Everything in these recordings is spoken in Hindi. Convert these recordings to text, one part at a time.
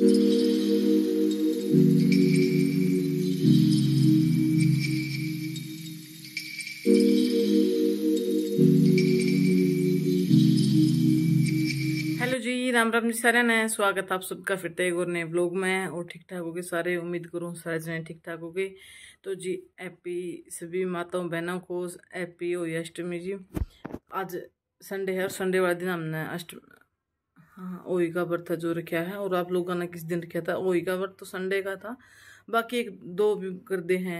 हेलो जी राम राम जी सारे ने स्वागत आप सबका फिर तो एक और नए ब्लॉग में और ठीक ठाक हो गए सारे उम्मीद करूँ सारे जने ठीक ठाक हो गए तो जी हैप्पी सभी माताओं बहनों को हैप्पी हो अष्टमी जी आज संडे है और संडे वाले दिन हमने अष्ट हाँ ओई का व्रत था जो रखा है और आप लोगों ने किस दिन रखा था ओई का व्रत तो संडे का था बाकी एक दो भी करते हैं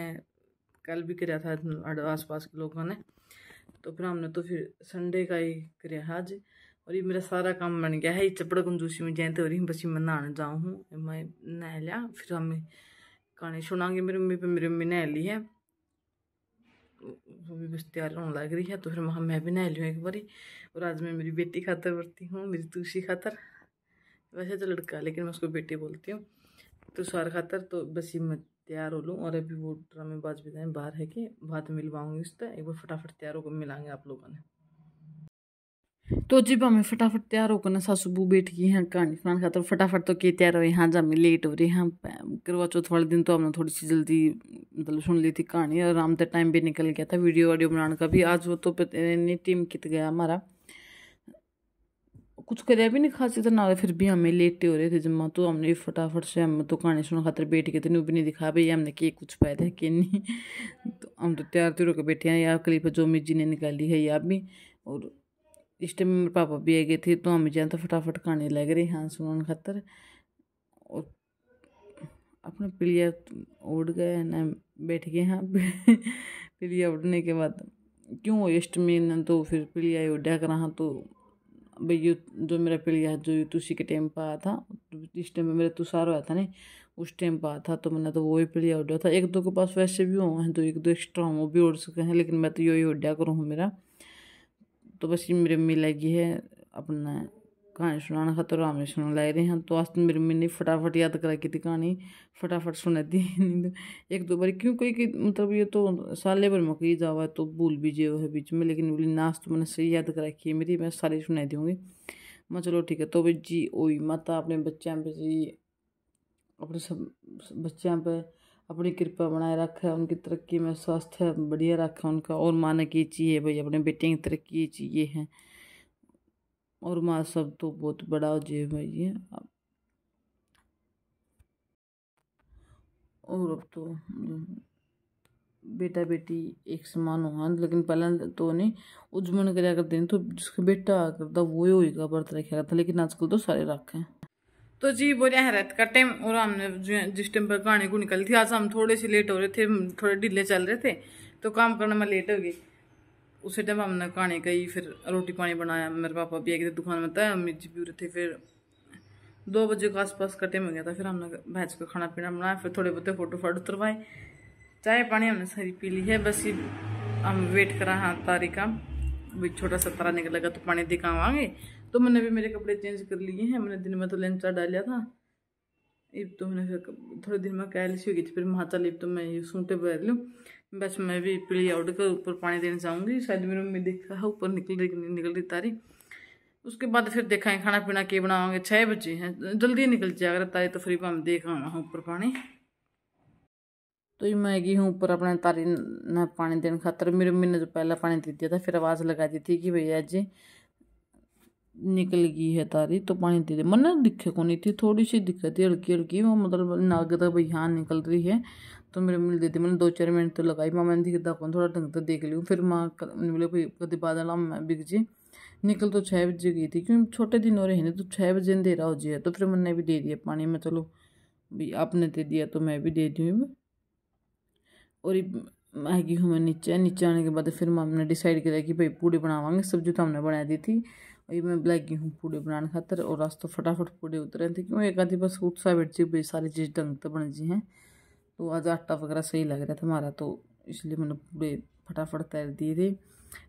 कल भी कराया था आस पास के लोगों ने तो फिर हमने तो फिर संडे का ही कराया आज और ये मेरा सारा काम बन गया है ये चपड़ा कंजूसी में जयते तो बस मैं नहाने जाऊँ हूँ मैं नहा लिया फिर हम कहानी सुनाएंगे मेरी मम्मी पर मेरी मम्मी नहा ली है वो भी कुछ तैयार होने लग रही है तो फिर वहाँ मैं भी नहा लूँ एक बारी और आज मैं मेरी बेटी खातर बरती हूँ मेरी तुलसी खातर वैसे तो लड़का लेकिन मैं उसको बेटी बोलती हूँ तो सार खातर तो बस ये मैं तैयार हो लूँ और अभी वो बाज विदाएँ बाहर है कि बात मिलवाऊँगी उससे एक बार फटाफट तैयार होकर मिलाएंगे आप लोगों ने तो जी हमें फटाफट तैयार होकर सासू बू बैठ गई हाँ कहानी सुनाने खातर फटाफट तो के तैयार हुए हाँ जामे लेट हो रही हाँ करवा चौथ वाले दिन तो हमने थोड़ी सी जल्दी मतलब सुन ली थी कहानी और आराम से टाइम भी निकल गया था वीडियो वाडियो बनाने का भी आज वो तो टीम कित गया हमारा कुछ करे भी नहीं खासी तो ना फिर भी हमें लेटे हो रहे थे जमा तो हमने फटाफट से हम तो कहानी सुना खातर बैठ गए थे नहीं भी नहीं दिखा भाई हमने के कुछ फायदा है के नहीं तो हम तो तैयार तैयार होकर बैठे हैं या क्लिप जो मिर्जी ने निकाली है या भी और इस टाइम मेरे पापा भी आ गए थे तो हम जहाँ तो फटाफट खाने लग रहे हाँ सुनाने खातर अपना पिलिया उड़ गए ना बैठ गए हाँ पिलिया उड़ने के बाद क्यों हो इष्ट में तो फिर पिलिया उड़ा करा हाँ तो भाई जो मेरा पिलिया जो तुसी के टाइम पर आया था जिस टाइम में मेरा तुषार आया था नहीं उस टाइम पर आया था तो मैंने तो वो ही पिलिया उड़ा था एक दो के पास वैसे भी हो हैं तो एक दो एक्स्ट्रा हूँ वो भी उड़ सके हैं लेकिन मैं तो यही उड़ा करूँ मेरा तो बस मेरी मम्मी लगी है अपना कहानी सुनाने खातर राम ने लग लाए रहे हैं तो आज तो मेरी मम्मी ने फटाफट याद करा की थी कहानी फटाफट सुना दी एक दो बार क्यों कोई मतलब ये तो साले भर मौके कही जावा तो भूल भी जे है बीच में लेकिन बोली नाश तो मैंने सही याद करा की मेरी मैं सारी सुनाई दूँगी मैं चलो ठीक है तो भाई जी ओ माता अपने बच्चों पर जी अपने सब बच्चों पर अपनी कृपा बनाए रखे उनकी तरक्की में स्वास्थ्य बढ़िया रखे उनका और माने की चाहिए भाई अपने बेटे की तरक्की चाहिए है और माँ सब तो बहुत बड़ा हो जाए भाई ये और अब तो हम्म, बेटा बेटी एक समान होगा लेकिन पहले तो नहीं उज्जमन कर दिन तो जिसका बेटा करता वो ही होगा बर्त रखा करता लेकिन आजकल तो सारे रखे हैं तो जी बोरिया हैरत तो का टाइम और हमने जिस टाइम पर गाने को निकली थी आज हम थोड़े से लेट हो रहे थे थोड़े ढीले चल रहे थे तो काम करने में लेट हो गए उसी टाइम हमने कहानी कही फिर रोटी पानी बनाया मेरे पापा भी एक दुकान में था अम्मी जी भी रहे थे फिर दो बजे के आसपास का टाइम हो गया था फिर हमने भैंस का खाना पीना बनाया फिर थोड़े बहुत फोटो फाट उतरवाए चाय पानी हमने सारी पी ली है बस ये हम वेट करा हाँ तारी का भी छोटा सा तारा निकलेगा तो पानी दिखावाएंगे तो मैंने भी मेरे कपड़े चेंज कर लिए हैं मैंने दिन में तो लेंचा डालिया था इब तो मैंने फिर थोड़े दिन में कैल सी हो गई थी फिर चल इब तो मैं ये सूटे पहन लूँ बस मैं भी प्ले आउट कर ऊपर पानी देने जाऊँगी शायद मेरे मम्मी देखा है ऊपर निकल रही निकल रही तारी उसके बाद फिर देखा है खाना पीना के बनाओगे छः बजे हैं जल्दी निकल जाए अगर तारी तो फ्री हम देख आना हूँ ऊपर पानी तो ये मैं गई हूँ ऊपर अपने तारी ना पानी देने खातर मेरी मम्मी ने जो पहला पानी दे दिया था फिर आवाज़ लगा दी थी कि भैया जी निकल गई है तारी तो पानी दे दे मन दिखे को नहीं थी थोड़ी सी दिक्कत थी हल्की हल्की वो मतलब नाग तक यहाँ निकल रही है तो मेरे मिल देती मैंने दो चार मिनट तो लगाई माँ मैंने दिखता कौन थोड़ा ढंग तक देख लियो फिर माँ बोले कभी बादल मैं बिक जी निकल तो छः बजे गई थी क्योंकि छोटे दिन हो रहे हैं तो छः बजे अंधेरा हो जाए तो फिर मैंने भी दे दिया पानी में चलो भाई आपने दे दिया तो मैं भी दे दी और गई हूँ मैं नीचे नीचे आने के बाद फिर मैंने डिसाइड किया कि भाई पूड़ी बनावा सब्जी तो हमने बना दी थी अभी मैं ब्लैक हूँ पूड़े बनाने खातर और आज तो फटाफट पूड़े उतरे थे क्यों एक आधी बस उत्साह बैठ जी भाई सारी चीज़ ढंग तो बन जी हैं तो आज आटा वगैरह सही लग रहा था हमारा तो इसलिए मैंने पूरे फटाफट तैर दिए थे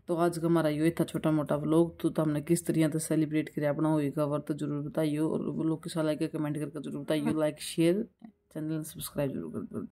तो आज का हमारा यो था छोटा मोटा व्लॉग तो, तो हमने किस तरह से सेलिब्रेट करा अपना होगा वर तो जरूर बताइए और वो लोग किसा लाइक कमेंट करके जरूर बताइए लाइक शेयर चैनल सब्सक्राइब जरूर कर दो